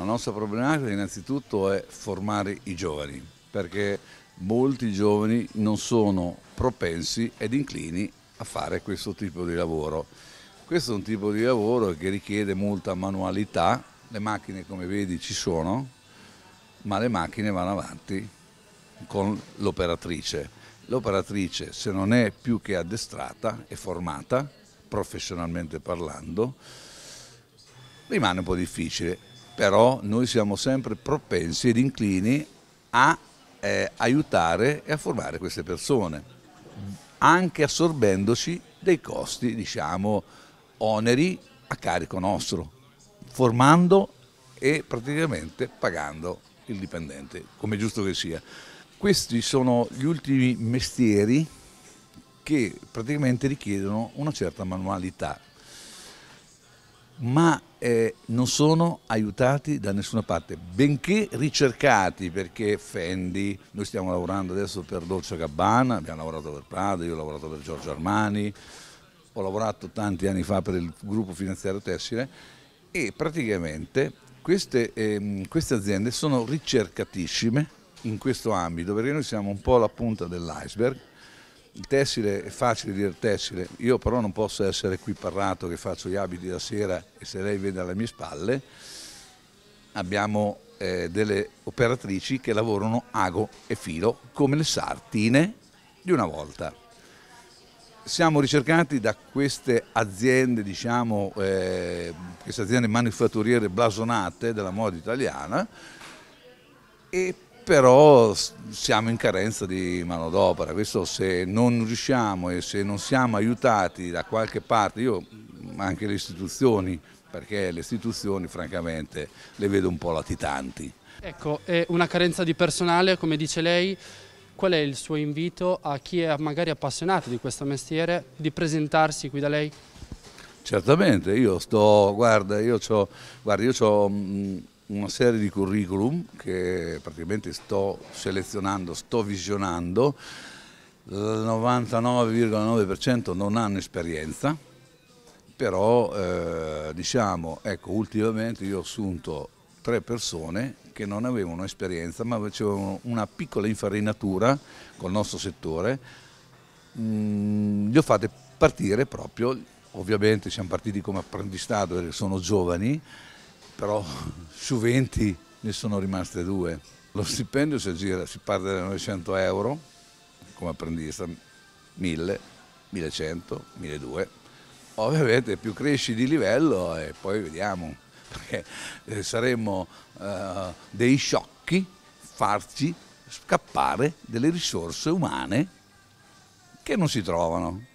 La nostra problematica innanzitutto è formare i giovani, perché molti giovani non sono propensi ed inclini a fare questo tipo di lavoro. Questo è un tipo di lavoro che richiede molta manualità, le macchine come vedi ci sono, ma le macchine vanno avanti con l'operatrice. L'operatrice se non è più che addestrata e formata, professionalmente parlando, rimane un po' difficile però noi siamo sempre propensi ed inclini a eh, aiutare e a formare queste persone, anche assorbendoci dei costi, diciamo, oneri a carico nostro, formando e praticamente pagando il dipendente, come giusto che sia. Questi sono gli ultimi mestieri che praticamente richiedono una certa manualità, ma eh, non sono aiutati da nessuna parte, benché ricercati perché Fendi, noi stiamo lavorando adesso per Dolce Gabbana, abbiamo lavorato per Prado, io ho lavorato per Giorgio Armani, ho lavorato tanti anni fa per il gruppo finanziario tessile e praticamente queste, eh, queste aziende sono ricercatissime in questo ambito perché noi siamo un po' la punta dell'iceberg il tessile è facile dire tessile, io però non posso essere qui parlato che faccio gli abiti da sera e se lei vede alle mie spalle abbiamo eh, delle operatrici che lavorano ago e filo come le sartine di una volta. Siamo ricercati da queste aziende, diciamo, eh, queste aziende manifatturiere blasonate della moda italiana e però siamo in carenza di manodopera, questo se non riusciamo e se non siamo aiutati da qualche parte, io mm, anche le istituzioni, perché le istituzioni francamente le vedo un po' latitanti. Ecco, è una carenza di personale, come dice lei, qual è il suo invito a chi è magari appassionato di questo mestiere di presentarsi qui da lei? Certamente, io sto, guarda, io ho una serie di curriculum che praticamente sto selezionando, sto visionando. Il 99,9% non hanno esperienza, però eh, diciamo, ecco, ultimamente io ho assunto tre persone che non avevano esperienza ma facevano una piccola infarinatura col nostro settore, mm, li ho fatte partire proprio, ovviamente siamo partiti come apprendistato perché sono giovani, però su 20 ne sono rimaste due. Lo stipendio si aggira, si parte da 900 euro come apprendista, 1000, 1100, 1200. Ovviamente più cresci di livello e poi vediamo, perché eh, saremmo eh, dei sciocchi farci scappare delle risorse umane che non si trovano.